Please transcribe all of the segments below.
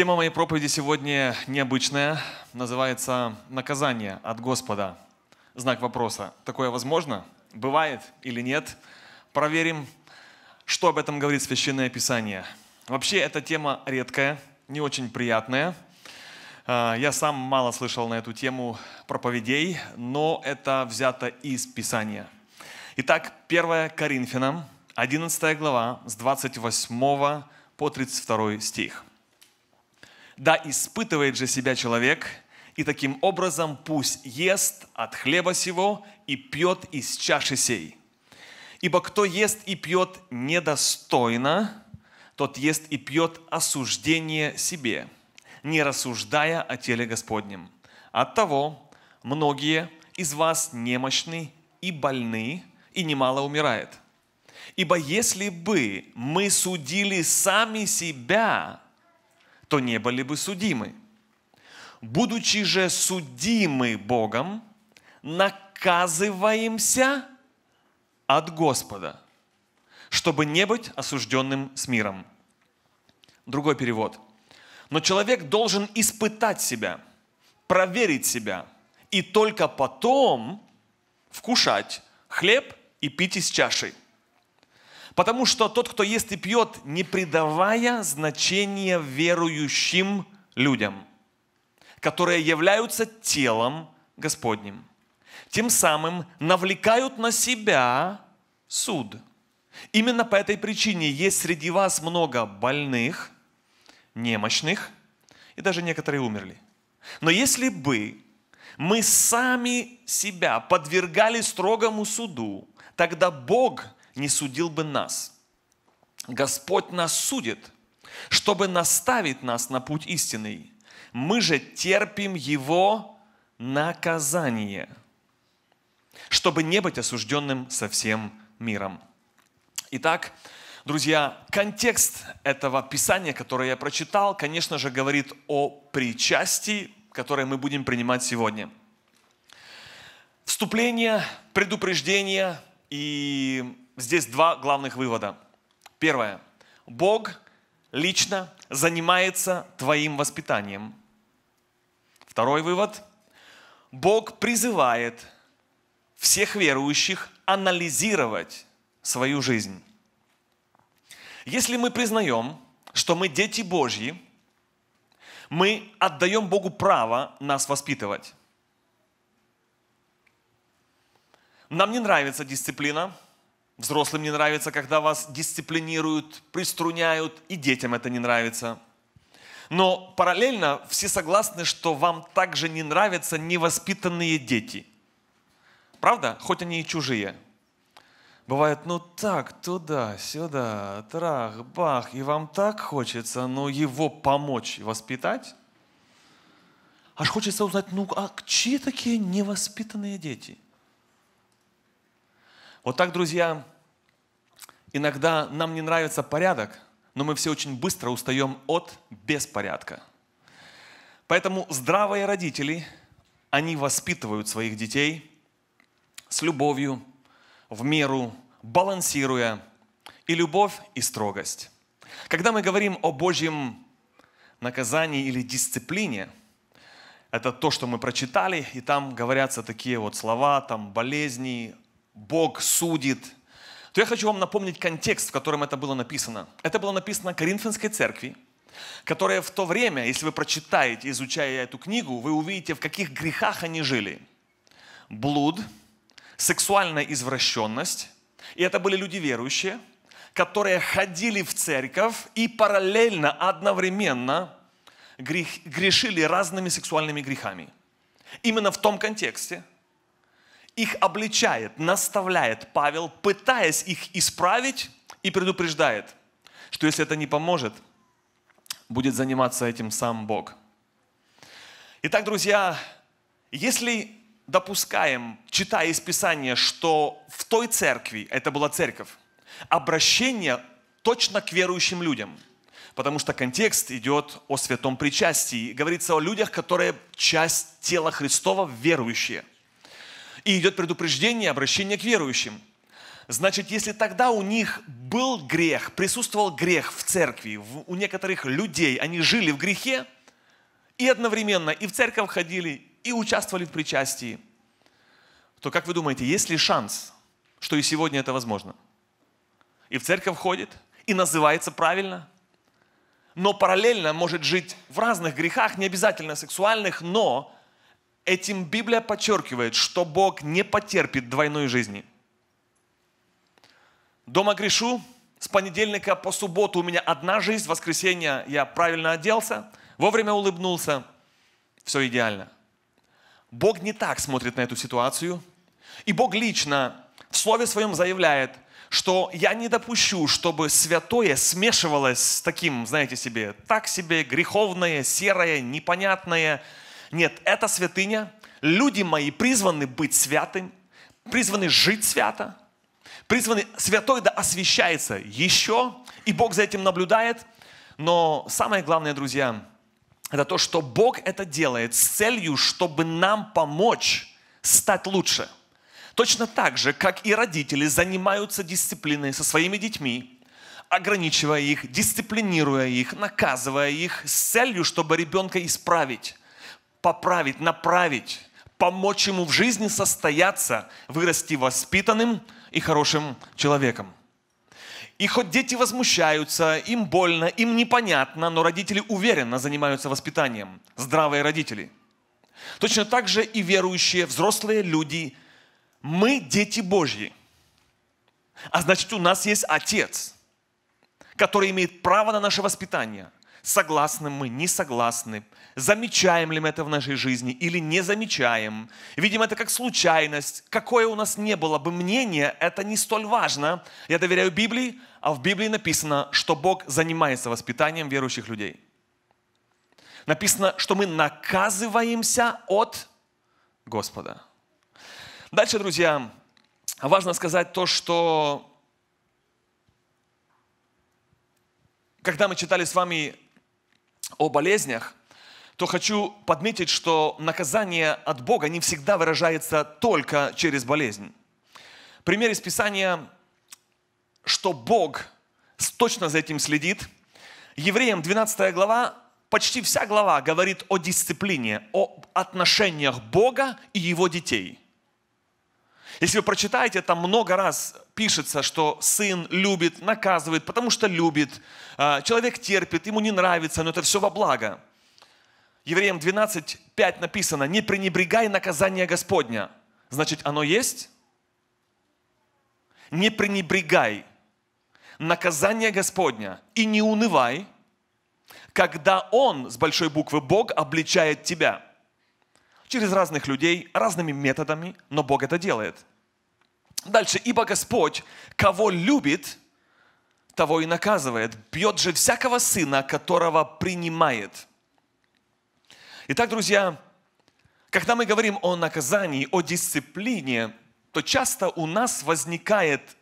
Тема моей проповеди сегодня необычная, называется «Наказание от Господа». Знак вопроса. Такое возможно? Бывает или нет? Проверим, что об этом говорит Священное Писание. Вообще, эта тема редкая, не очень приятная. А, я сам мало слышал на эту тему проповедей, но это взято из Писания. Итак, 1 Коринфянам, 11 глава, с 28 по 32 стих. Да, испытывает же себя человек, и таким образом пусть ест от хлеба сего и пьет из чаши сей. Ибо кто ест и пьет недостойно, тот ест и пьет осуждение себе, не рассуждая о теле Господнем. Оттого многие из вас немощны и больны, и немало умирает. Ибо если бы мы судили сами себя, то не были бы судимы. Будучи же судимы Богом, наказываемся от Господа, чтобы не быть осужденным с миром. Другой перевод. Но человек должен испытать себя, проверить себя, и только потом вкушать хлеб и пить из чаши – Потому что тот, кто ест и пьет, не придавая значения верующим людям, которые являются телом Господним, тем самым навлекают на себя суд. Именно по этой причине есть среди вас много больных, немощных, и даже некоторые умерли. Но если бы мы сами себя подвергали строгому суду, тогда Бог – не судил бы нас. Господь нас судит, чтобы наставить нас на путь истинный. Мы же терпим Его наказание, чтобы не быть осужденным со всем миром. Итак, друзья, контекст этого писания, которое я прочитал, конечно же, говорит о причастии, которое мы будем принимать сегодня. Вступление, предупреждение и здесь два главных вывода. Первое. Бог лично занимается твоим воспитанием. Второй вывод. Бог призывает всех верующих анализировать свою жизнь. Если мы признаем, что мы дети Божьи, мы отдаем Богу право нас воспитывать. Нам не нравится дисциплина, Взрослым не нравится, когда вас дисциплинируют, приструняют, и детям это не нравится. Но параллельно все согласны, что вам также не нравятся невоспитанные дети. Правда? Хоть они и чужие. Бывает, ну так, туда, сюда, трах, бах, и вам так хочется, но ну, его помочь воспитать. Аж хочется узнать, ну а чьи такие невоспитанные дети – вот так, друзья, иногда нам не нравится порядок, но мы все очень быстро устаем от беспорядка. Поэтому здравые родители, они воспитывают своих детей с любовью, в меру, балансируя и любовь, и строгость. Когда мы говорим о Божьем наказании или дисциплине, это то, что мы прочитали, и там говорятся такие вот слова, там болезни, Бог судит, то я хочу вам напомнить контекст, в котором это было написано. Это было написано Коринфянской церкви, которая в то время, если вы прочитаете, изучая эту книгу, вы увидите, в каких грехах они жили. Блуд, сексуальная извращенность. И это были люди верующие, которые ходили в церковь и параллельно, одновременно грех, грешили разными сексуальными грехами. Именно в том контексте – их обличает, наставляет Павел, пытаясь их исправить и предупреждает, что если это не поможет, будет заниматься этим сам Бог. Итак, друзья, если допускаем, читая из Писания, что в той церкви, это была церковь, обращение точно к верующим людям, потому что контекст идет о святом причастии. Говорится о людях, которые часть тела Христова, верующие – и идет предупреждение, обращение к верующим. Значит, если тогда у них был грех, присутствовал грех в церкви, в, у некоторых людей, они жили в грехе, и одновременно и в церковь ходили, и участвовали в причастии, то как вы думаете, есть ли шанс, что и сегодня это возможно? И в церковь ходит, и называется правильно, но параллельно может жить в разных грехах, не обязательно сексуальных, но Этим Библия подчеркивает, что Бог не потерпит двойной жизни. Дома грешу, с понедельника по субботу у меня одна жизнь, в воскресенье я правильно оделся, вовремя улыбнулся, все идеально. Бог не так смотрит на эту ситуацию, и Бог лично в Слове Своем заявляет, что я не допущу, чтобы святое смешивалось с таким, знаете себе, так себе, греховное, серое, непонятное – нет, это святыня. Люди мои призваны быть святым, призваны жить свято, призваны, святой да освящается еще, и Бог за этим наблюдает. Но самое главное, друзья, это то, что Бог это делает с целью, чтобы нам помочь стать лучше. Точно так же, как и родители занимаются дисциплиной со своими детьми, ограничивая их, дисциплинируя их, наказывая их с целью, чтобы ребенка исправить поправить, направить, помочь ему в жизни состояться, вырасти воспитанным и хорошим человеком. И хоть дети возмущаются, им больно, им непонятно, но родители уверенно занимаются воспитанием. Здравые родители. Точно так же и верующие, взрослые люди. Мы дети Божьи. А значит, у нас есть Отец, который имеет право на наше воспитание. Согласны мы, не согласны, замечаем ли мы это в нашей жизни или не замечаем. Видим это как случайность. Какое у нас не было бы мнение, это не столь важно. Я доверяю Библии, а в Библии написано, что Бог занимается воспитанием верующих людей. Написано, что мы наказываемся от Господа. Дальше, друзья, важно сказать то, что когда мы читали с вами о болезнях, то хочу подметить, что наказание от Бога не всегда выражается только через болезнь. Пример из Писания, что Бог точно за этим следит. Евреям 12 глава, почти вся глава говорит о дисциплине, о отношениях Бога и его детей. Если вы прочитаете, там много раз пишется, что сын любит, наказывает, потому что любит, а, человек терпит, ему не нравится, но это все во благо. Евреям 12.5 написано, не пренебрегай наказание Господня. Значит, оно есть? Не пренебрегай наказание Господня и не унывай, когда Он с большой буквы Бог обличает тебя. Через разных людей, разными методами, но Бог это делает. Дальше, ибо Господь, кого любит, того и наказывает, бьет же всякого сына, которого принимает – Итак, друзья, когда мы говорим о наказании, о дисциплине, то часто у нас возникает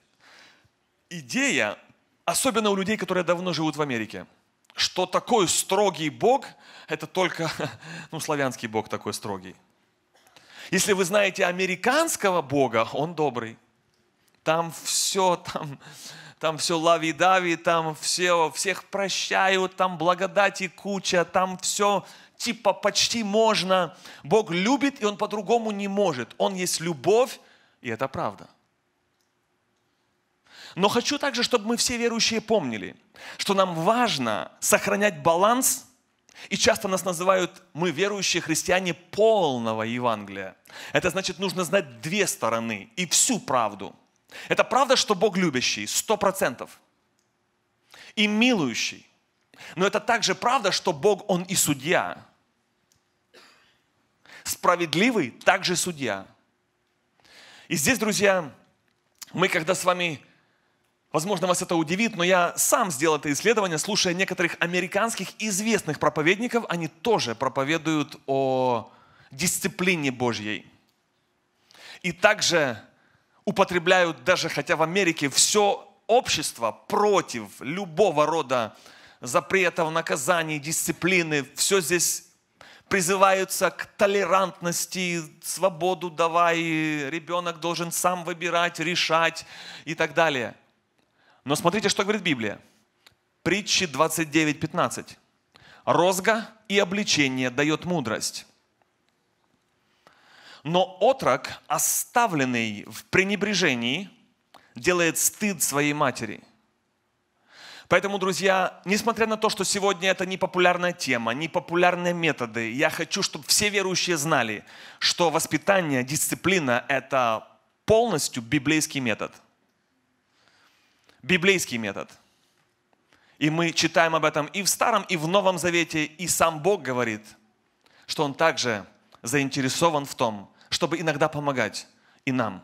идея, особенно у людей, которые давно живут в Америке, что такой строгий Бог – это только, ну, славянский Бог такой строгий. Если вы знаете американского Бога, он добрый – там все, там, там все лави-дави, там все, всех прощают, там благодати куча, там все типа почти можно. Бог любит, и Он по-другому не может. Он есть любовь, и это правда. Но хочу также, чтобы мы все верующие помнили, что нам важно сохранять баланс – и часто нас называют, мы верующие христиане, полного Евангелия. Это значит, нужно знать две стороны и всю правду. Это правда, что Бог любящий, сто процентов, и милующий. Но это также правда, что Бог, Он и судья. Справедливый, также судья. И здесь, друзья, мы когда с вами, возможно, вас это удивит, но я сам сделал это исследование, слушая некоторых американских известных проповедников, они тоже проповедуют о дисциплине Божьей. И также употребляют даже, хотя в Америке все общество против любого рода запретов, наказаний, дисциплины. Все здесь призываются к толерантности, свободу давай, ребенок должен сам выбирать, решать и так далее. Но смотрите, что говорит Библия. Притчи 29.15. Розга и обличение дает мудрость, но отрок, оставленный в пренебрежении, делает стыд своей матери. Поэтому, друзья, несмотря на то, что сегодня это не популярная тема, не популярные методы, я хочу, чтобы все верующие знали, что воспитание, дисциплина – это полностью библейский метод. Библейский метод. И мы читаем об этом и в Старом, и в Новом Завете, и сам Бог говорит, что Он также заинтересован в том, чтобы иногда помогать и нам.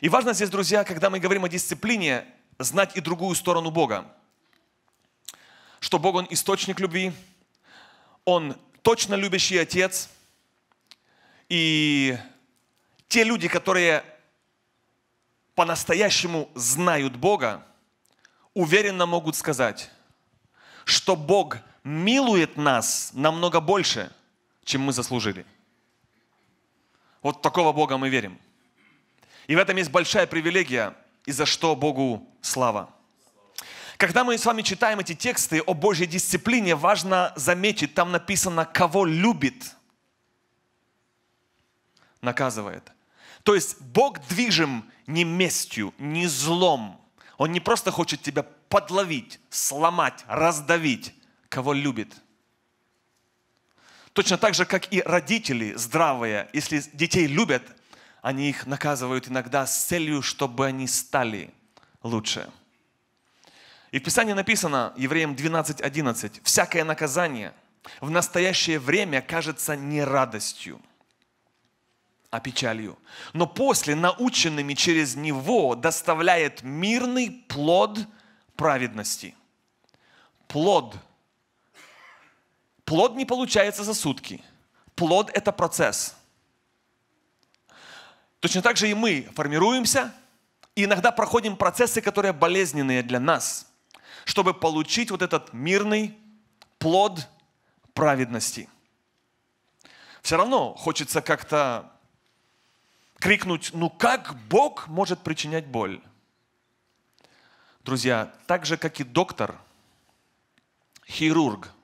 И важно здесь, друзья, когда мы говорим о дисциплине, знать и другую сторону Бога. Что Бог, Он источник любви, Он точно любящий Отец. И те люди, которые по-настоящему знают Бога, уверенно могут сказать, что Бог милует нас намного больше, чем мы заслужили – вот такого Бога мы верим. И в этом есть большая привилегия, и за что Богу слава. Когда мы с вами читаем эти тексты о Божьей дисциплине, важно заметить, там написано, кого любит, наказывает. То есть Бог движим не местью, не злом. Он не просто хочет тебя подловить, сломать, раздавить, кого любит – Точно так же, как и родители здравые, если детей любят, они их наказывают иногда с целью, чтобы они стали лучше. И в Писании написано, Евреям 12.11, «Всякое наказание в настоящее время кажется не радостью, а печалью, но после наученными через него доставляет мирный плод праведности». Плод – Плод не получается за сутки. Плод – это процесс. Точно так же и мы формируемся, и иногда проходим процессы, которые болезненные для нас, чтобы получить вот этот мирный плод праведности. Все равно хочется как-то крикнуть, ну как Бог может причинять боль? Друзья, так же, как и доктор, хирург –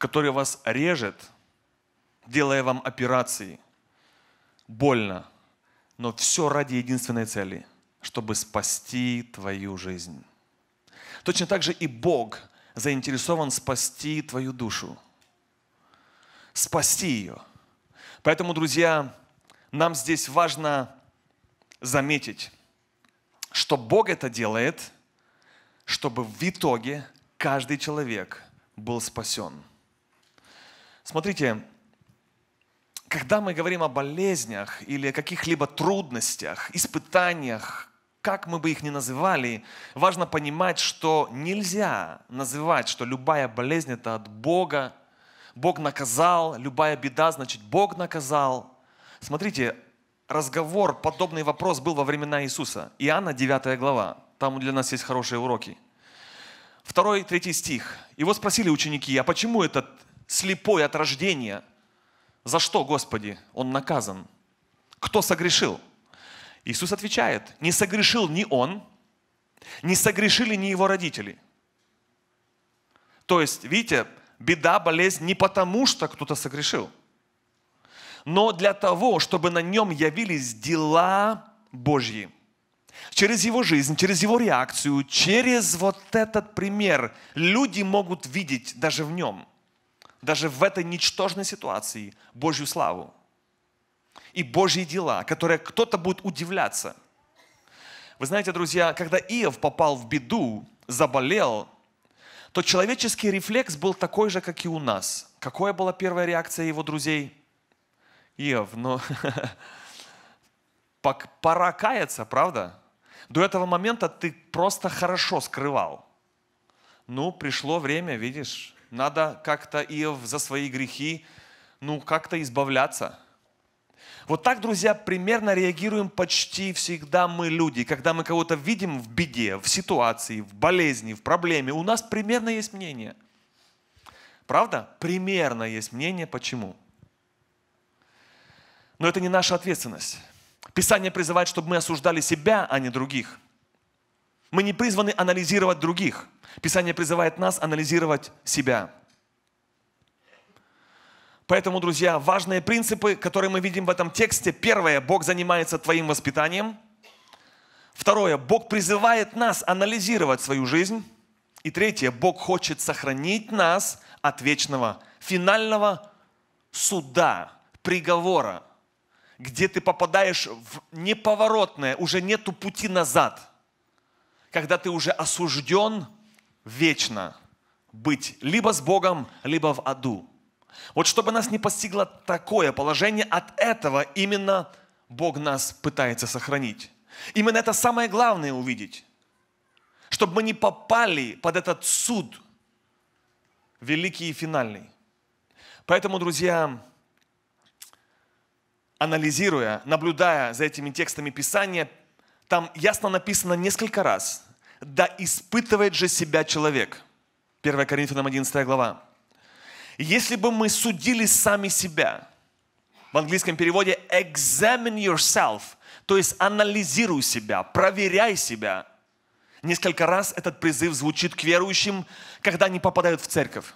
который вас режет, делая вам операции. Больно, но все ради единственной цели, чтобы спасти твою жизнь. Точно так же и Бог заинтересован спасти твою душу. Спасти ее. Поэтому, друзья, нам здесь важно заметить, что Бог это делает, чтобы в итоге каждый человек был спасен. Смотрите, когда мы говорим о болезнях или каких-либо трудностях, испытаниях, как мы бы их ни называли, важно понимать, что нельзя называть, что любая болезнь – это от Бога, Бог наказал, любая беда – значит, Бог наказал. Смотрите, разговор, подобный вопрос был во времена Иисуса. Иоанна 9 глава, там для нас есть хорошие уроки. Второй, третий стих. Его спросили ученики, а почему этот слепой от рождения. За что, Господи, он наказан? Кто согрешил? Иисус отвечает, не согрешил ни он, не согрешили ни его родители. То есть, видите, беда, болезнь не потому, что кто-то согрешил, но для того, чтобы на нем явились дела Божьи. Через его жизнь, через его реакцию, через вот этот пример люди могут видеть даже в нем – даже в этой ничтожной ситуации Божью славу и Божьи дела, которые кто-то будет удивляться. Вы знаете, друзья, когда Иов попал в беду, заболел, то человеческий рефлекс был такой же, как и у нас. Какая была первая реакция его друзей? Иов, ну, пора каяться, правда? До этого момента ты просто хорошо скрывал. Ну, пришло время, видишь, надо как-то и за свои грехи, ну, как-то избавляться. Вот так, друзья, примерно реагируем почти всегда мы люди. Когда мы кого-то видим в беде, в ситуации, в болезни, в проблеме, у нас примерно есть мнение. Правда? Примерно есть мнение. Почему? Но это не наша ответственность. Писание призывает, чтобы мы осуждали себя, а не других. Мы не призваны анализировать других. Писание призывает нас анализировать себя. Поэтому, друзья, важные принципы, которые мы видим в этом тексте. Первое, Бог занимается твоим воспитанием. Второе, Бог призывает нас анализировать свою жизнь. И третье, Бог хочет сохранить нас от вечного, финального суда, приговора, где ты попадаешь в неповоротное, уже нету пути назад – когда ты уже осужден вечно быть либо с Богом, либо в аду. Вот чтобы нас не постигло такое положение, от этого именно Бог нас пытается сохранить. Именно это самое главное увидеть. Чтобы мы не попали под этот суд великий и финальный. Поэтому, друзья, анализируя, наблюдая за этими текстами Писания, там ясно написано несколько раз. Да испытывает же себя человек. 1 Коринфянам 11 глава. Если бы мы судили сами себя, в английском переводе examine yourself, то есть анализируй себя, проверяй себя. Несколько раз этот призыв звучит к верующим, когда они попадают в церковь.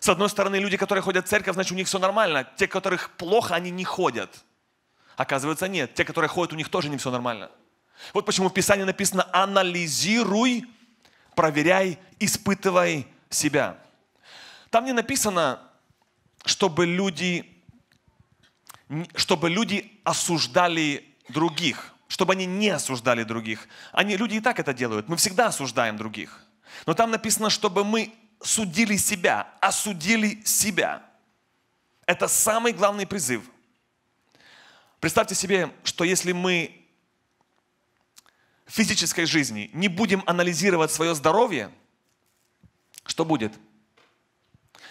С одной стороны, люди, которые ходят в церковь, значит, у них все нормально. Те, которых плохо, они не ходят. Оказывается, нет. Те, которые ходят, у них тоже не все нормально. Вот почему в Писании написано «анализируй, проверяй, испытывай себя». Там не написано, чтобы люди, чтобы люди осуждали других, чтобы они не осуждали других. Они, люди и так это делают. Мы всегда осуждаем других. Но там написано, чтобы мы судили себя, осудили себя. Это самый главный призыв – Представьте себе, что если мы в физической жизни не будем анализировать свое здоровье, что будет?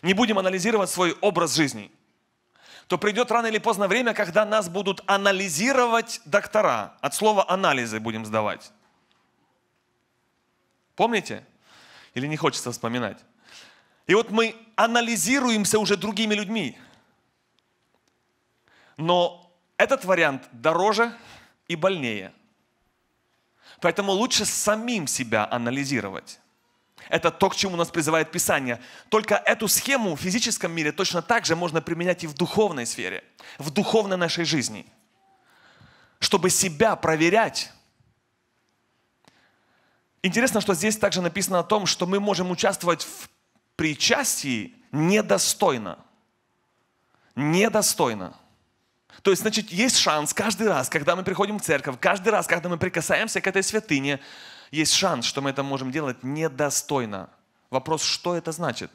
Не будем анализировать свой образ жизни, то придет рано или поздно время, когда нас будут анализировать доктора. От слова анализы будем сдавать. Помните? Или не хочется вспоминать? И вот мы анализируемся уже другими людьми. Но этот вариант дороже и больнее. Поэтому лучше самим себя анализировать. Это то, к чему нас призывает Писание. Только эту схему в физическом мире точно так же можно применять и в духовной сфере, в духовной нашей жизни. Чтобы себя проверять. Интересно, что здесь также написано о том, что мы можем участвовать в причастии недостойно. Недостойно. То есть, значит, есть шанс каждый раз, когда мы приходим в церковь, каждый раз, когда мы прикасаемся к этой святыне, есть шанс, что мы это можем делать недостойно. Вопрос, что это значит?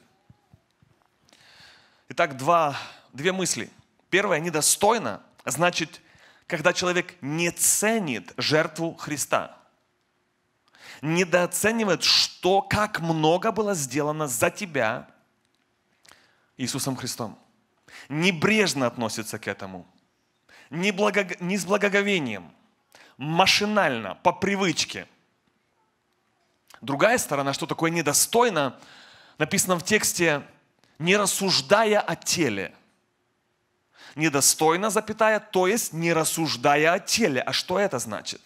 Итак, два, две мысли. Первое, недостойно, значит, когда человек не ценит жертву Христа. Недооценивает, что, как много было сделано за тебя Иисусом Христом. Небрежно относится к этому – не, благо, не с благоговением, машинально, по привычке. Другая сторона, что такое недостойно, написано в тексте, не рассуждая о теле. Недостойно, запятая, то есть не рассуждая о теле. А что это значит?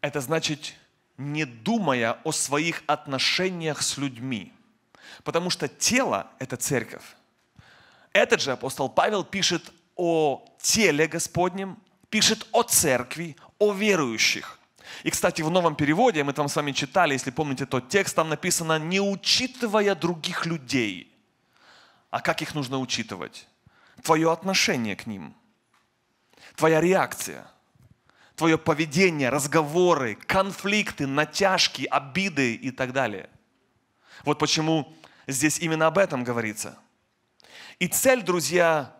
Это значит, не думая о своих отношениях с людьми. Потому что тело – это церковь. Этот же апостол Павел пишет о теле Господнем, пишет о церкви, о верующих. И, кстати, в новом переводе, мы там с вами читали, если помните тот текст, там написано «не учитывая других людей». А как их нужно учитывать? Твое отношение к ним, твоя реакция, твое поведение, разговоры, конфликты, натяжки, обиды и так далее. Вот почему здесь именно об этом говорится. И цель, друзья,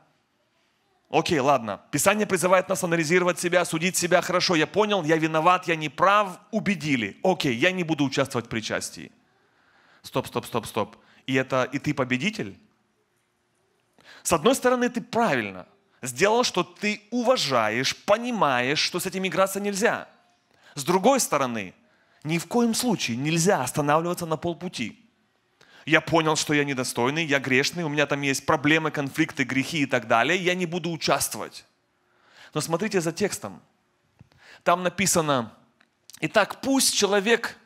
Окей, ладно. Писание призывает нас анализировать себя, судить себя. Хорошо, я понял, я виноват, я не прав, убедили. Окей, я не буду участвовать в причастии. Стоп, стоп, стоп, стоп. И это, и ты победитель? С одной стороны, ты правильно сделал, что ты уважаешь, понимаешь, что с этим играться нельзя. С другой стороны, ни в коем случае нельзя останавливаться на полпути я понял, что я недостойный, я грешный, у меня там есть проблемы, конфликты, грехи и так далее, я не буду участвовать. Но смотрите за текстом. Там написано, итак, пусть человек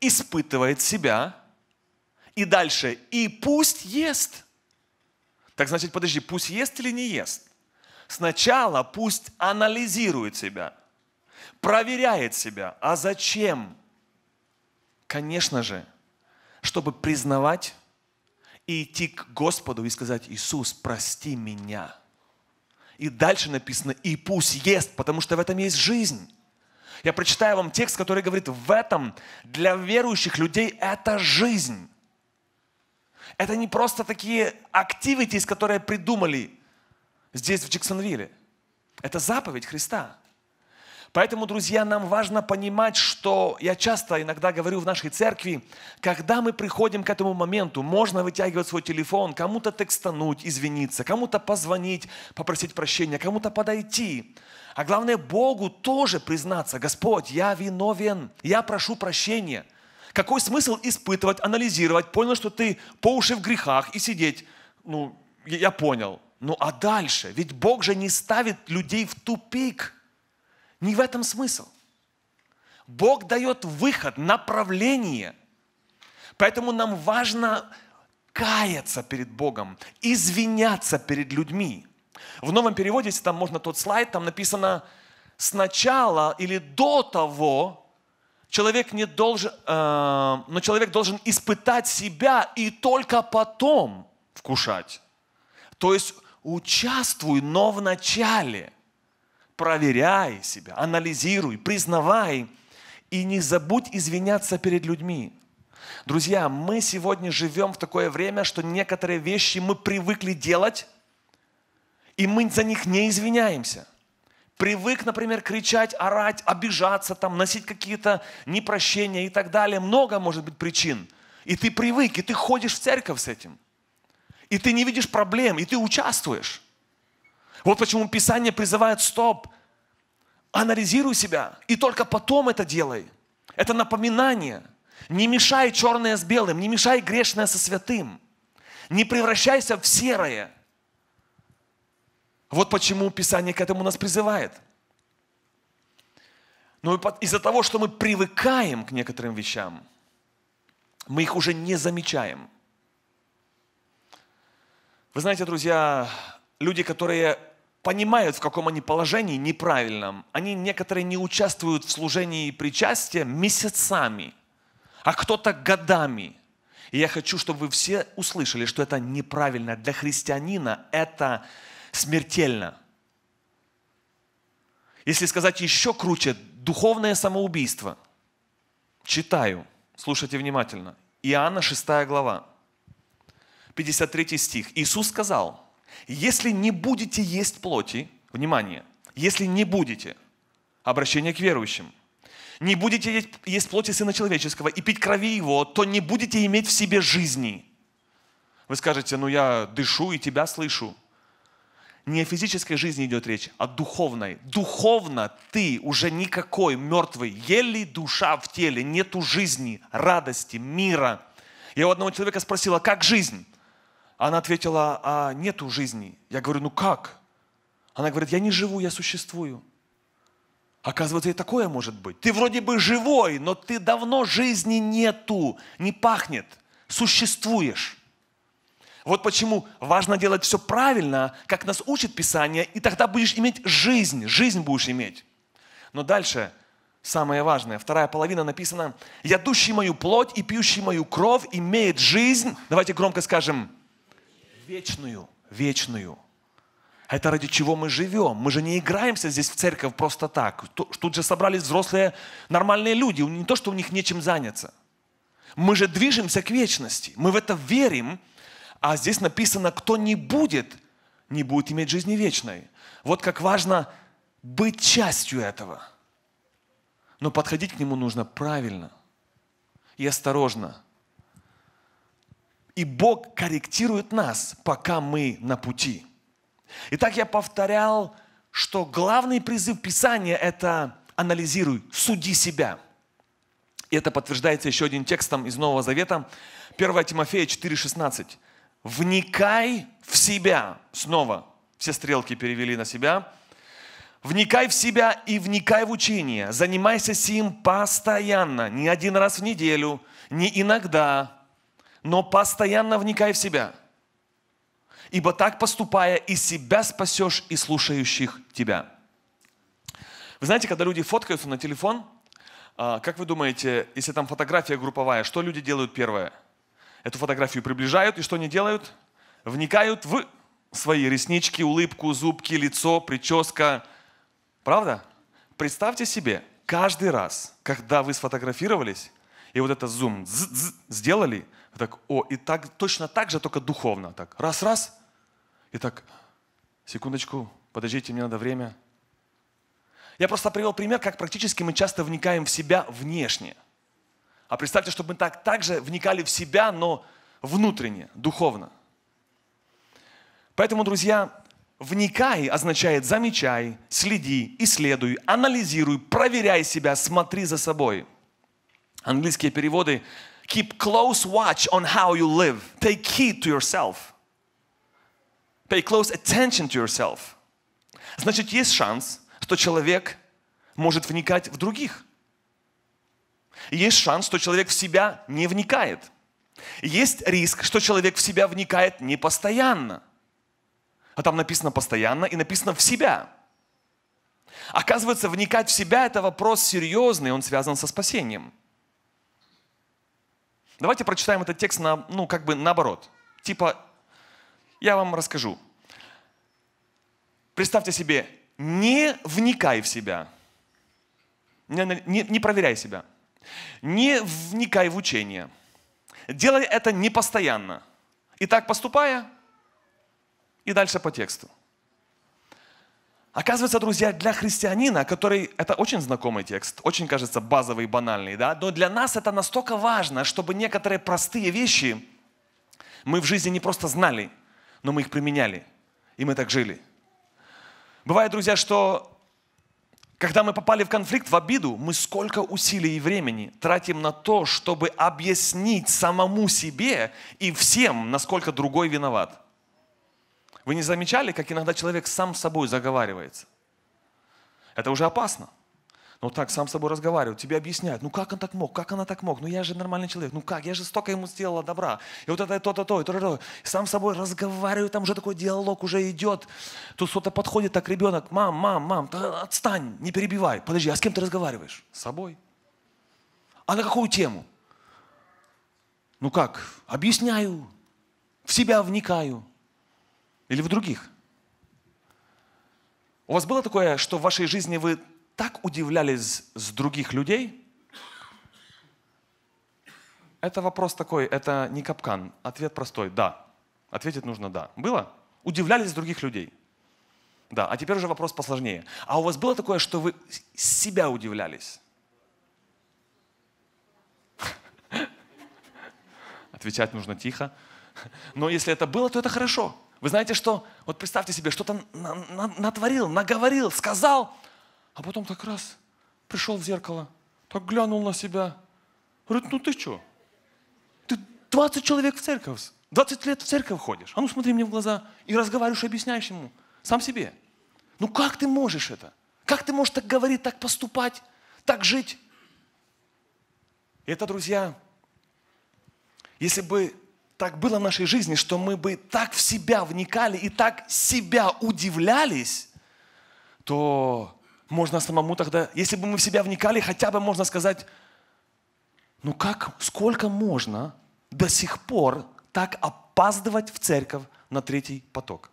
испытывает себя, и дальше, и пусть ест. Так значит, подожди, пусть ест или не ест? Сначала пусть анализирует себя, проверяет себя. А зачем? Конечно же, чтобы признавать и идти к Господу и сказать, Иисус, прости меня. И дальше написано, и пусть ест, потому что в этом есть жизнь. Я прочитаю вам текст, который говорит, в этом для верующих людей это жизнь. Это не просто такие активитис, которые придумали здесь, в Джексонвилле. Это заповедь Христа. Поэтому, друзья, нам важно понимать, что я часто иногда говорю в нашей церкви, когда мы приходим к этому моменту, можно вытягивать свой телефон, кому-то текстануть, извиниться, кому-то позвонить, попросить прощения, кому-то подойти. А главное, Богу тоже признаться, Господь, я виновен, я прошу прощения. Какой смысл испытывать, анализировать, понял, что ты по уши в грехах и сидеть, ну, я понял. Ну а дальше? Ведь Бог же не ставит людей в тупик. Не в этом смысл. Бог дает выход, направление. Поэтому нам важно каяться перед Богом, извиняться перед людьми. В новом переводе, если там можно тот слайд, там написано «сначала» или «до того» человек не должен, э, но человек должен испытать себя и только потом вкушать. То есть участвуй, но в начале – проверяй себя, анализируй, признавай и не забудь извиняться перед людьми. Друзья, мы сегодня живем в такое время, что некоторые вещи мы привыкли делать, и мы за них не извиняемся. Привык, например, кричать, орать, обижаться, там, носить какие-то непрощения и так далее. Много может быть причин. И ты привык, и ты ходишь в церковь с этим. И ты не видишь проблем, и ты участвуешь. Вот почему Писание призывает «стоп». Анализируй себя, и только потом это делай. Это напоминание. Не мешай черное с белым, не мешай грешное со святым. Не превращайся в серое. Вот почему Писание к этому нас призывает. Но из-за того, что мы привыкаем к некоторым вещам, мы их уже не замечаем. Вы знаете, друзья, люди, которые понимают, в каком они положении неправильном. Они некоторые не участвуют в служении и причастии месяцами, а кто-то годами. И я хочу, чтобы вы все услышали, что это неправильно. Для христианина это смертельно. Если сказать еще круче, духовное самоубийство. Читаю, слушайте внимательно. Иоанна 6 глава, 53 стих. Иисус сказал – если не будете есть плоти, внимание, если не будете, обращение к верующим, не будете есть, есть плоти Сына Человеческого и пить крови Его, то не будете иметь в себе жизни. Вы скажете, ну я дышу и тебя слышу. Не о физической жизни идет речь, а духовной. Духовно ты уже никакой мертвый, еле душа в теле, нету жизни, радости, мира. Я у одного человека спросила, как жизнь? Она ответила, а нету жизни. Я говорю, ну как? Она говорит, я не живу, я существую. Оказывается, и такое может быть. Ты вроде бы живой, но ты давно жизни нету, не пахнет, существуешь. Вот почему важно делать все правильно, как нас учит Писание, и тогда будешь иметь жизнь, жизнь будешь иметь. Но дальше самое важное, вторая половина написана, «Ядущий мою плоть и пьющий мою кровь имеет жизнь». Давайте громко скажем – вечную, вечную. Это ради чего мы живем. Мы же не играемся здесь в церковь просто так. Тут же собрались взрослые нормальные люди. Не то, что у них нечем заняться. Мы же движемся к вечности. Мы в это верим. А здесь написано, кто не будет, не будет иметь жизни вечной. Вот как важно быть частью этого. Но подходить к нему нужно правильно и осторожно – и Бог корректирует нас, пока мы на пути. Итак, я повторял, что главный призыв Писания – это анализируй, суди себя. И это подтверждается еще одним текстом из Нового Завета, 1 Тимофея 4,16. «Вникай в себя». Снова все стрелки перевели на себя. «Вникай в себя и вникай в учение. Занимайся сим постоянно, не один раз в неделю, не иногда, но постоянно вникай в себя. Ибо так поступая, и себя спасешь, и слушающих тебя. Вы знаете, когда люди фоткаются на телефон, а, как вы думаете, если там фотография групповая, что люди делают первое? Эту фотографию приближают, и что они делают? Вникают в свои реснички, улыбку, зубки, лицо, прическа. Правда? Представьте себе, каждый раз, когда вы сфотографировались, и вот это зум сделали – так, о, и так, точно так же, только духовно. Так, раз, раз, и так, секундочку, подождите, мне надо время. Я просто привел пример, как практически мы часто вникаем в себя внешне. А представьте, чтобы мы так, так же вникали в себя, но внутренне, духовно. Поэтому, друзья, вникай означает замечай, следи, исследуй, анализируй, проверяй себя, смотри за собой. Английские переводы Keep close watch on how you live. Take heed to yourself. Pay close attention to yourself. Значит, есть шанс, что человек может вникать в других. Есть шанс, что человек в себя не вникает. Есть риск, что человек в себя вникает не постоянно. А там написано постоянно и написано в себя. Оказывается, вникать в себя – это вопрос серьезный, он связан со спасением – Давайте прочитаем этот текст на, ну, как бы наоборот. Типа, я вам расскажу. Представьте себе, не вникай в себя. Не, не, не проверяй себя. Не вникай в учение. Делай это непостоянно. И так поступая, и дальше по тексту. Оказывается, друзья, для христианина, который, это очень знакомый текст, очень, кажется, базовый и банальный, да, но для нас это настолько важно, чтобы некоторые простые вещи мы в жизни не просто знали, но мы их применяли, и мы так жили. Бывает, друзья, что когда мы попали в конфликт, в обиду, мы сколько усилий и времени тратим на то, чтобы объяснить самому себе и всем, насколько другой виноват. Вы не замечали, как иногда человек сам с собой заговаривается? Это уже опасно. Ну так, сам с собой разговаривают, тебе объясняют, ну как он так мог, как она так мог, ну я же нормальный человек, ну как, я же столько ему сделала добра, и вот это, и то-то, то, и то-то, сам с собой разговариваю, там уже такой диалог уже идет, тут кто-то подходит, так ребенок, мам, мам, мам, отстань, не перебивай, подожди, а с кем ты разговариваешь? С собой. А на какую тему? Ну как, объясняю, в себя вникаю. Или в других? У вас было такое, что в вашей жизни вы так удивлялись с других людей? Это вопрос такой, это не капкан. Ответ простой – да. Ответить нужно «да». Было? Удивлялись с других людей. Да, а теперь уже вопрос посложнее. А у вас было такое, что вы себя удивлялись? Отвечать нужно тихо. Но если это было, то это хорошо. Вы знаете, что, вот представьте себе, что-то натворил, наговорил, сказал, а потом так раз пришел в зеркало, так глянул на себя. Говорит, ну ты что? Ты 20 человек в церковь, 20 лет в церковь ходишь. А ну смотри мне в глаза и разговариваешь, объясняешь ему сам себе. Ну как ты можешь это? Как ты можешь так говорить, так поступать, так жить? Это, друзья, если бы так было в нашей жизни, что мы бы так в себя вникали и так себя удивлялись, то можно самому тогда, если бы мы в себя вникали, хотя бы можно сказать, ну как, сколько можно до сих пор так опаздывать в церковь на третий поток?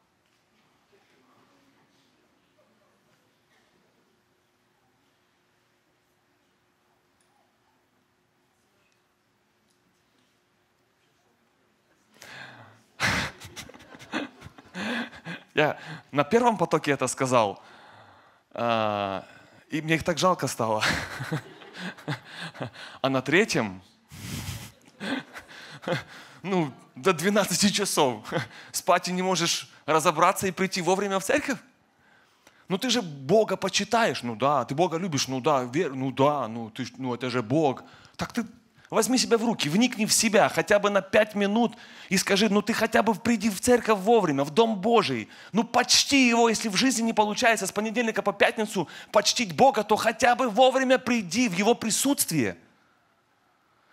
Я на первом потоке это сказал, а, и мне их так жалко стало. А на третьем, ну, до 12 часов спать и не можешь разобраться и прийти вовремя в церковь? Ну ты же Бога почитаешь, ну да, ты Бога любишь, ну да, вер, ну да, ну, ты, ну это же Бог. Так ты Возьми себя в руки, вникни в себя хотя бы на пять минут и скажи, ну ты хотя бы приди в церковь вовремя, в Дом Божий. Ну почти его, если в жизни не получается с понедельника по пятницу почтить Бога, то хотя бы вовремя приди в Его присутствие.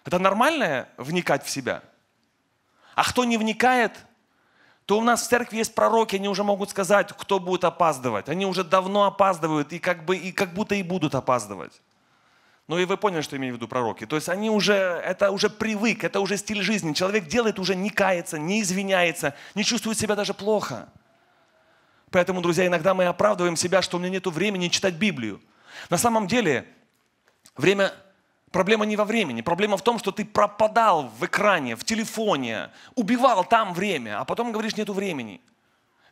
Это нормально вникать в себя? А кто не вникает, то у нас в церкви есть пророки, они уже могут сказать, кто будет опаздывать. Они уже давно опаздывают и как, бы, и как будто и будут опаздывать. Ну и вы поняли, что я имею в виду пророки. То есть они уже, это уже привык, это уже стиль жизни. Человек делает уже, не кается, не извиняется, не чувствует себя даже плохо. Поэтому, друзья, иногда мы оправдываем себя, что у меня нет времени читать Библию. На самом деле, время Проблема не во времени. Проблема в том, что ты пропадал в экране, в телефоне, убивал там время, а потом говоришь, нету времени.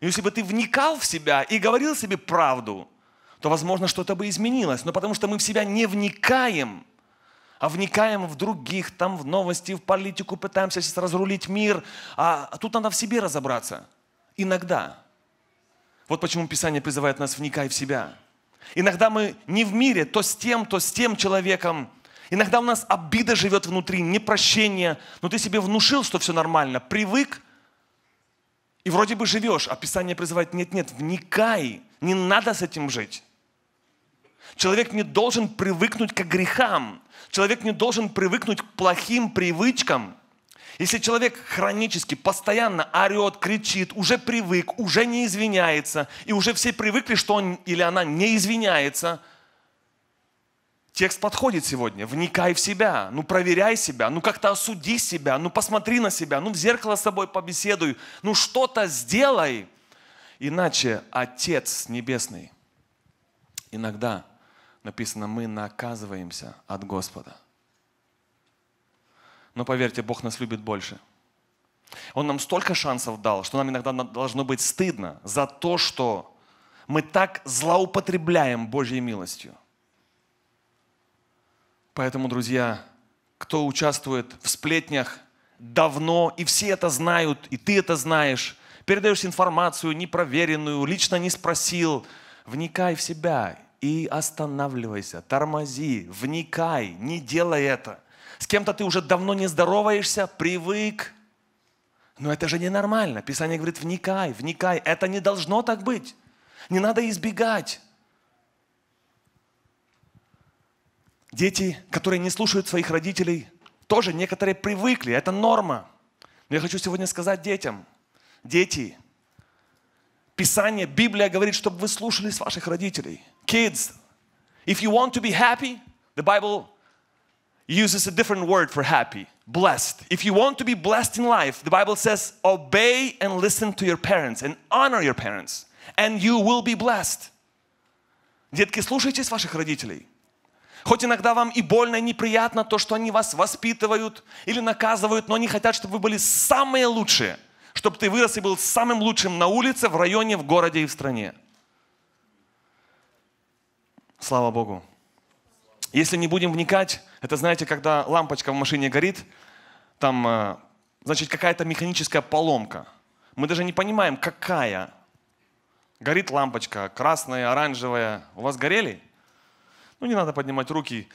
Если бы ты вникал в себя и говорил себе правду, то, возможно, что-то бы изменилось. Но потому что мы в себя не вникаем, а вникаем в других, там в новости, в политику, пытаемся сейчас разрулить мир. А, тут надо в себе разобраться. Иногда. Вот почему Писание призывает нас «вникай в себя». Иногда мы не в мире, то с тем, то с тем человеком. Иногда у нас обида живет внутри, непрощение. Но ты себе внушил, что все нормально, привык, и вроде бы живешь, а Писание призывает, нет-нет, вникай, не надо с этим жить. Человек не должен привыкнуть к грехам. Человек не должен привыкнуть к плохим привычкам. Если человек хронически, постоянно орет, кричит, уже привык, уже не извиняется, и уже все привыкли, что он или она не извиняется, текст подходит сегодня. Вникай в себя, ну проверяй себя, ну как-то осуди себя, ну посмотри на себя, ну в зеркало с собой побеседуй, ну что-то сделай. Иначе Отец Небесный иногда написано, мы наказываемся от Господа. Но поверьте, Бог нас любит больше. Он нам столько шансов дал, что нам иногда должно быть стыдно за то, что мы так злоупотребляем Божьей милостью. Поэтому, друзья, кто участвует в сплетнях давно, и все это знают, и ты это знаешь, передаешь информацию непроверенную, лично не спросил, вникай в себя и останавливайся, тормози, вникай, не делай это. С кем-то ты уже давно не здороваешься, привык. Но это же ненормально. Писание говорит, вникай, вникай. Это не должно так быть. Не надо избегать. Дети, которые не слушают своих родителей, тоже некоторые привыкли, это норма. Но я хочу сегодня сказать детям, дети, Писание, Библия говорит, чтобы вы слушались ваших родителей – kids. If you want to be happy, the Bible uses a different word for happy blessed. If you want to be blessed in life, the Bible says, obey and listen to your parents and honor your parents, and you will be blessed. Детки, слушайтесь ваших родителей. Хоть иногда вам и больно, и неприятно то, что они вас воспитывают или наказывают, но они хотят, чтобы вы были самые лучшие, чтобы ты вырос и был самым лучшим на улице, в районе, в городе и в стране. Слава Богу. Если не будем вникать, это знаете, когда лампочка в машине горит, там, э, значит, какая-то механическая поломка. Мы даже не понимаем, какая. Горит лампочка, красная, оранжевая. У вас горели? Ну, не надо поднимать руки.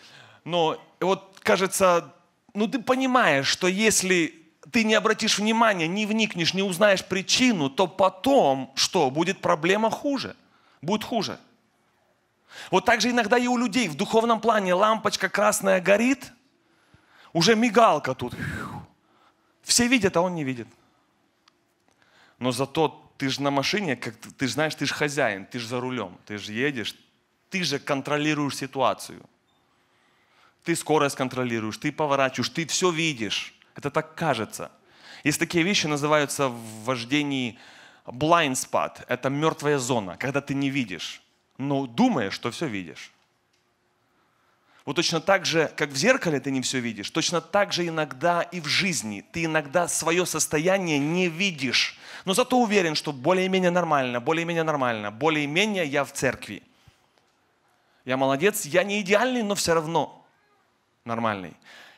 Но вот, кажется, ну ты понимаешь, что если ты не обратишь внимания, не вникнешь, не узнаешь причину, то потом что? Будет проблема хуже. Будет хуже. Вот так же иногда и у людей в духовном плане лампочка красная горит, уже мигалка тут. Все видят, а он не видит. Но зато ты же на машине, как ты же знаешь, ты же хозяин, ты же за рулем, ты же едешь, ты же контролируешь ситуацию. Ты скорость контролируешь, ты поворачиваешь, ты все видишь. Это так кажется. Есть такие вещи, называются в вождении blind spot. Это мертвая зона, когда ты не видишь но думаешь, что все видишь. Вот точно так же, как в зеркале ты не все видишь, точно так же иногда и в жизни ты иногда свое состояние не видишь. Но зато уверен, что более-менее нормально, более-менее нормально, более-менее я в церкви. Я молодец, я не идеальный, но все равно нормальный.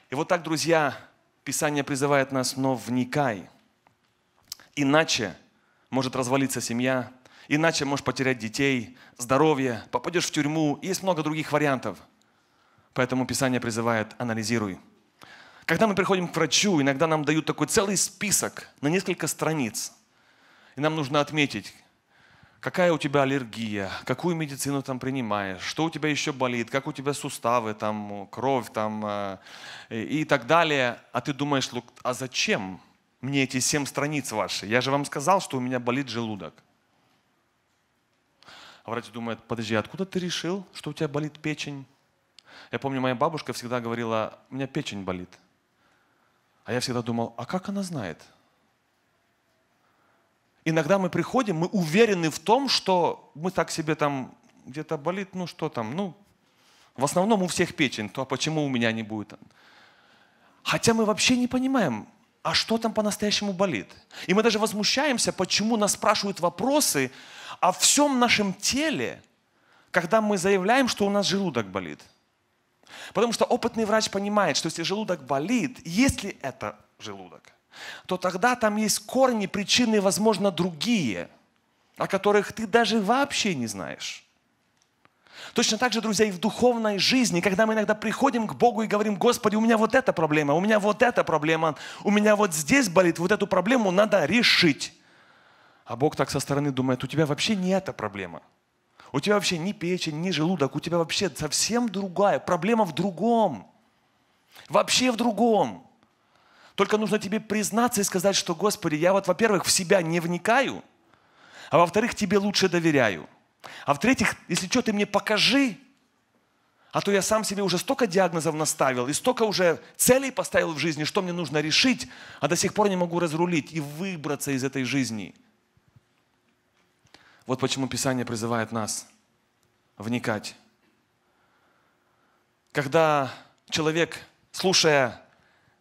И вот так, друзья, Писание призывает нас, но вникай. Иначе может развалиться семья, Иначе можешь потерять детей, здоровье, попадешь в тюрьму. Есть много других вариантов. Поэтому Писание призывает «анализируй». Когда мы приходим к врачу, иногда нам дают такой целый список на несколько страниц. И нам нужно отметить, какая у тебя аллергия, какую медицину там принимаешь, что у тебя еще болит, как у тебя суставы, там, кровь там, э, и так далее. А ты думаешь, а зачем мне эти семь страниц ваши? Я же вам сказал, что у меня болит желудок. А врач думает, подожди, откуда ты решил, что у тебя болит печень? Я помню, моя бабушка всегда говорила, у меня печень болит. А я всегда думал, а как она знает? Иногда мы приходим, мы уверены в том, что мы так себе там где-то болит, ну что там, ну, в основном у всех печень, то а почему у меня не будет? Хотя мы вообще не понимаем, а что там по-настоящему болит? И мы даже возмущаемся, почему нас спрашивают вопросы, о всем нашем теле, когда мы заявляем, что у нас желудок болит. Потому что опытный врач понимает, что если желудок болит, если это желудок, то тогда там есть корни, причины, возможно, другие, о которых ты даже вообще не знаешь. Точно так же, друзья, и в духовной жизни, когда мы иногда приходим к Богу и говорим, Господи, у меня вот эта проблема, у меня вот эта проблема, у меня вот здесь болит, вот эту проблему надо решить. А Бог так со стороны думает, у тебя вообще не эта проблема. У тебя вообще ни печень, ни желудок, у тебя вообще совсем другая. Проблема в другом. Вообще в другом. Только нужно тебе признаться и сказать, что, Господи, я вот, во-первых, в себя не вникаю, а во-вторых, тебе лучше доверяю. А в-третьих, если что, ты мне покажи, а то я сам себе уже столько диагнозов наставил и столько уже целей поставил в жизни, что мне нужно решить, а до сих пор не могу разрулить и выбраться из этой жизни – вот почему Писание призывает нас вникать. Когда человек, слушая,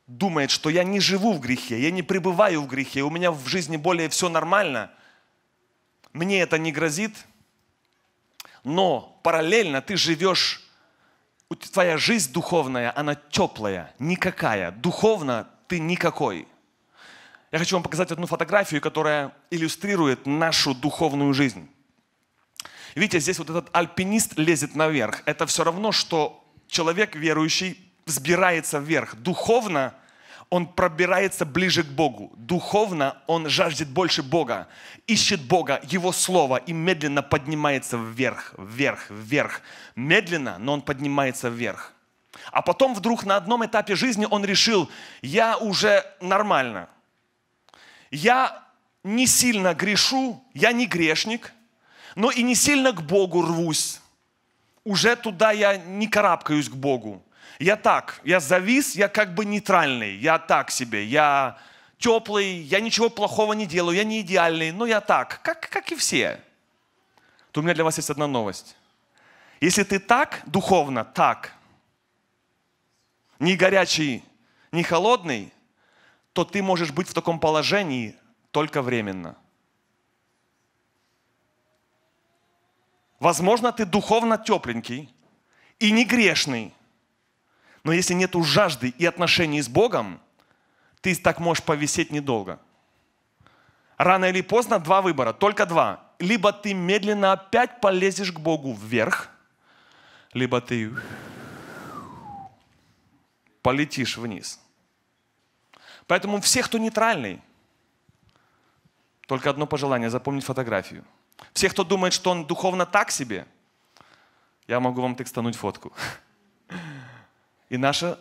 думает, что я не живу в грехе, я не пребываю в грехе, у меня в жизни более все нормально, мне это не грозит, но параллельно ты живешь, твоя жизнь духовная, она теплая, никакая, духовно ты никакой. Я хочу вам показать одну фотографию, которая иллюстрирует нашу духовную жизнь. Видите, здесь вот этот альпинист лезет наверх. Это все равно, что человек верующий взбирается вверх. Духовно он пробирается ближе к Богу. Духовно он жаждет больше Бога, ищет Бога, Его Слово и медленно поднимается вверх, вверх, вверх. Медленно, но он поднимается вверх. А потом вдруг на одном этапе жизни он решил, я уже нормально – я не сильно грешу, я не грешник, но и не сильно к Богу рвусь. Уже туда я не карабкаюсь к Богу. Я так, я завис, я как бы нейтральный, я так себе, я теплый, я ничего плохого не делаю, я не идеальный, но я так, как, как и все. То у меня для вас есть одна новость. Если ты так духовно, так, не горячий, не холодный, то ты можешь быть в таком положении только временно. Возможно, ты духовно тепленький и не грешный, но если нет жажды и отношений с Богом, ты так можешь повисеть недолго. Рано или поздно два выбора, только два. Либо ты медленно опять полезешь к Богу вверх, либо ты полетишь вниз – Поэтому все, кто нейтральный, только одно пожелание – запомнить фотографию. Все, кто думает, что он духовно так себе, я могу вам текстануть фотку. И наша,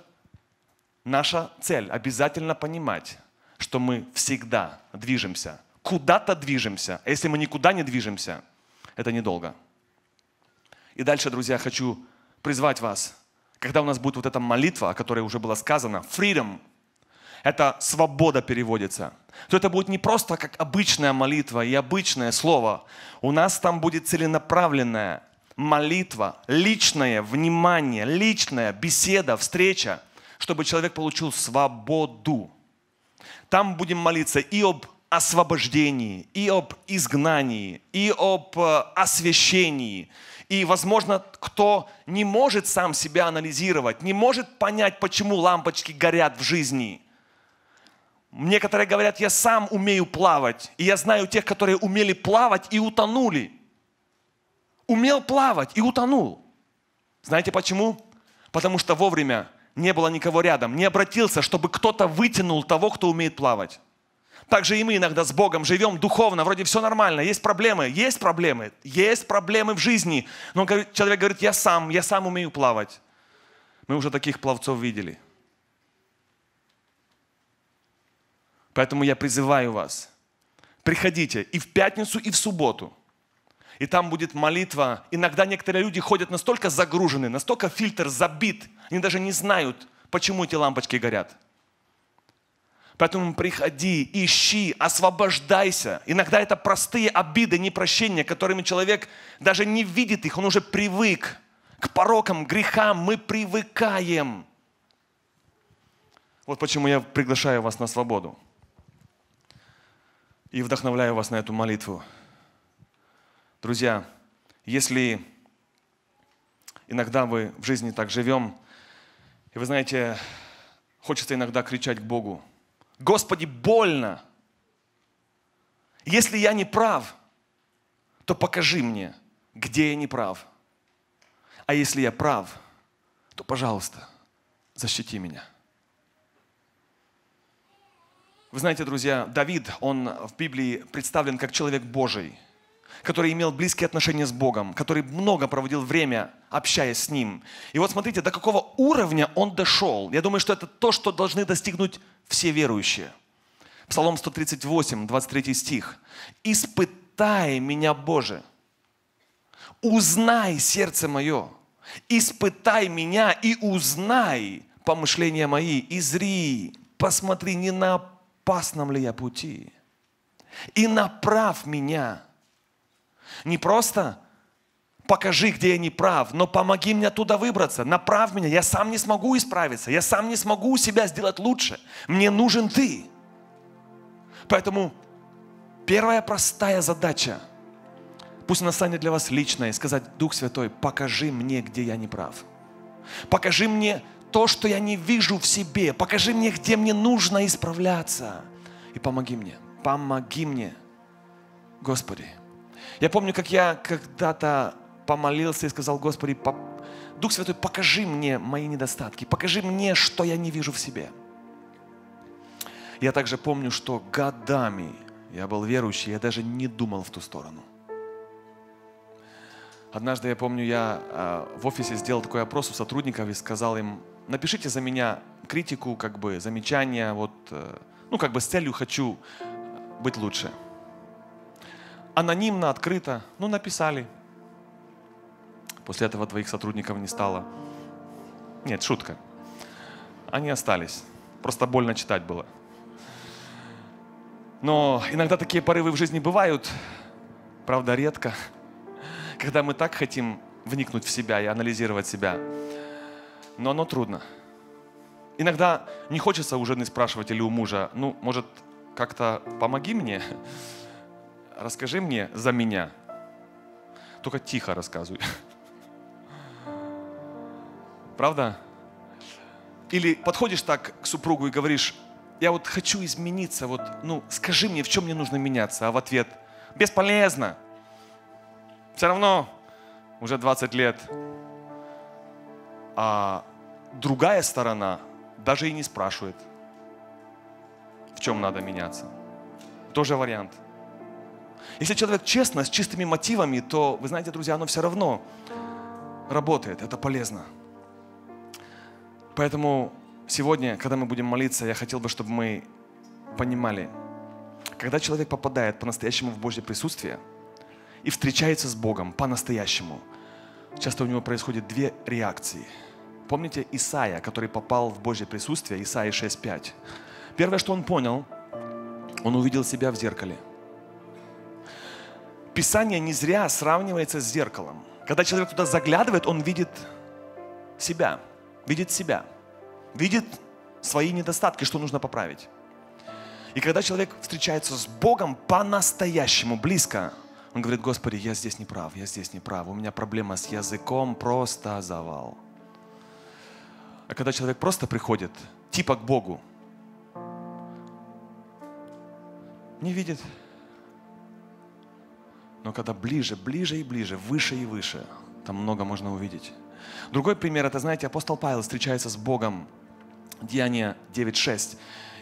наша цель – обязательно понимать, что мы всегда движемся, куда-то движемся. А если мы никуда не движемся, это недолго. И дальше, друзья, хочу призвать вас, когда у нас будет вот эта молитва, о которой уже было сказано, freedom, это свобода переводится, то это будет не просто как обычная молитва и обычное слово. У нас там будет целенаправленная молитва, личное внимание, личная беседа, встреча, чтобы человек получил свободу. Там будем молиться и об освобождении, и об изгнании, и об э, освящении. И, возможно, кто не может сам себя анализировать, не может понять, почему лампочки горят в жизни – Некоторые говорят, я сам умею плавать. И я знаю тех, которые умели плавать и утонули. Умел плавать и утонул. Знаете почему? Потому что вовремя не было никого рядом, не обратился, чтобы кто-то вытянул того, кто умеет плавать. Так же и мы иногда с Богом живем духовно, вроде все нормально, есть проблемы, есть проблемы, есть проблемы в жизни. Но человек говорит, я сам, я сам умею плавать. Мы уже таких пловцов видели – Поэтому я призываю вас, приходите и в пятницу, и в субботу. И там будет молитва. Иногда некоторые люди ходят настолько загружены, настолько фильтр забит, они даже не знают, почему эти лампочки горят. Поэтому приходи, ищи, освобождайся. Иногда это простые обиды, непрощения, которыми человек даже не видит их, он уже привык к порокам, грехам, мы привыкаем. Вот почему я приглашаю вас на свободу. И вдохновляю вас на эту молитву. Друзья, если иногда вы в жизни так живем, и вы знаете, хочется иногда кричать к Богу, «Господи, больно! Если я не прав, то покажи мне, где я не прав. А если я прав, то, пожалуйста, защити меня». Вы знаете, друзья, Давид, он в Библии представлен как человек Божий, который имел близкие отношения с Богом, который много проводил время, общаясь с Ним. И вот смотрите, до какого уровня он дошел. Я думаю, что это то, что должны достигнуть все верующие. Псалом 138, 23 стих. «Испытай меня, Боже, узнай сердце мое, испытай меня и узнай помышления мои, и зри, посмотри не на опасном ли я пути, и направь меня. Не просто покажи, где я не прав, но помоги мне оттуда выбраться, направь меня, я сам не смогу исправиться, я сам не смогу себя сделать лучше, мне нужен ты. Поэтому первая простая задача, пусть она станет для вас личной, сказать, Дух Святой, покажи мне, где я не прав. Покажи мне то, что я не вижу в себе. Покажи мне, где мне нужно исправляться. И помоги мне, помоги мне, Господи. Я помню, как я когда-то помолился и сказал, Господи, Дух Святой, покажи мне мои недостатки, покажи мне, что я не вижу в себе. Я также помню, что годами я был верующий, я даже не думал в ту сторону. Однажды, я помню, я э, в офисе сделал такой опрос у сотрудников и сказал им, напишите за меня критику, как бы замечания, вот, э, ну как бы с целью хочу быть лучше. Анонимно, открыто, ну написали. После этого твоих сотрудников не стало. Нет, шутка. Они остались. Просто больно читать было. Но иногда такие порывы в жизни бывают, правда редко, когда мы так хотим вникнуть в себя и анализировать себя, но оно трудно. Иногда не хочется у жены спрашивать или у мужа, ну, может, как-то помоги мне, расскажи мне за меня. Только тихо рассказывай. Правда? Или подходишь так к супругу и говоришь, я вот хочу измениться, вот, ну, скажи мне, в чем мне нужно меняться, а в ответ, бесполезно. Все равно уже 20 лет. А другая сторона даже и не спрашивает, в чем надо меняться. Тоже вариант. Если человек честно, с чистыми мотивами, то, вы знаете, друзья, оно все равно работает, это полезно. Поэтому сегодня, когда мы будем молиться, я хотел бы, чтобы мы понимали, когда человек попадает по-настоящему в Божье присутствие и встречается с Богом по-настоящему, часто у него происходит две реакции – Помните Исаия, который попал в Божье присутствие, Исаия 6.5. Первое, что он понял, он увидел себя в зеркале. Писание не зря сравнивается с зеркалом. Когда человек туда заглядывает, он видит себя, видит себя, видит свои недостатки, что нужно поправить. И когда человек встречается с Богом по-настоящему, близко, он говорит, Господи, я здесь не прав, я здесь не прав, у меня проблема с языком, просто завал. А когда человек просто приходит, типа к Богу, не видит. Но когда ближе, ближе и ближе, выше и выше, там много можно увидеть. Другой пример, это, знаете, апостол Павел встречается с Богом, Деяние 9.6,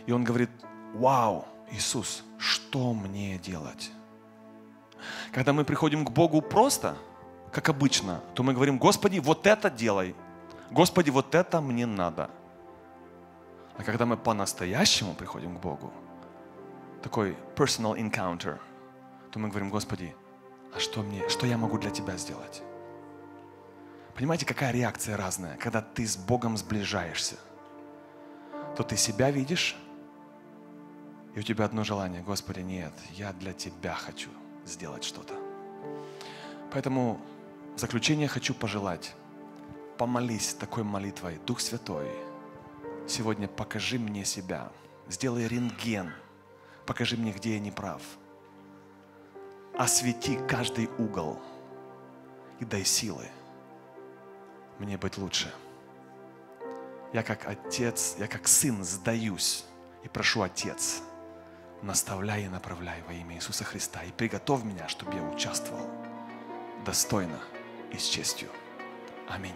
и он говорит, вау, Иисус, что мне делать? Когда мы приходим к Богу просто, как обычно, то мы говорим, Господи, вот это делай, Господи, вот это мне надо. А когда мы по-настоящему приходим к Богу, такой personal encounter, то мы говорим, Господи, а что мне, что я могу для Тебя сделать? Понимаете, какая реакция разная, когда ты с Богом сближаешься? То ты себя видишь, и у тебя одно желание, Господи, нет, я для Тебя хочу сделать что-то. Поэтому в заключение хочу пожелать помолись такой молитвой. Дух Святой, сегодня покажи мне себя. Сделай рентген. Покажи мне, где я не прав. Освети каждый угол и дай силы мне быть лучше. Я как отец, я как сын сдаюсь и прошу Отец, наставляй и направляй во имя Иисуса Христа и приготовь меня, чтобы я участвовал достойно и с честью. Аминь.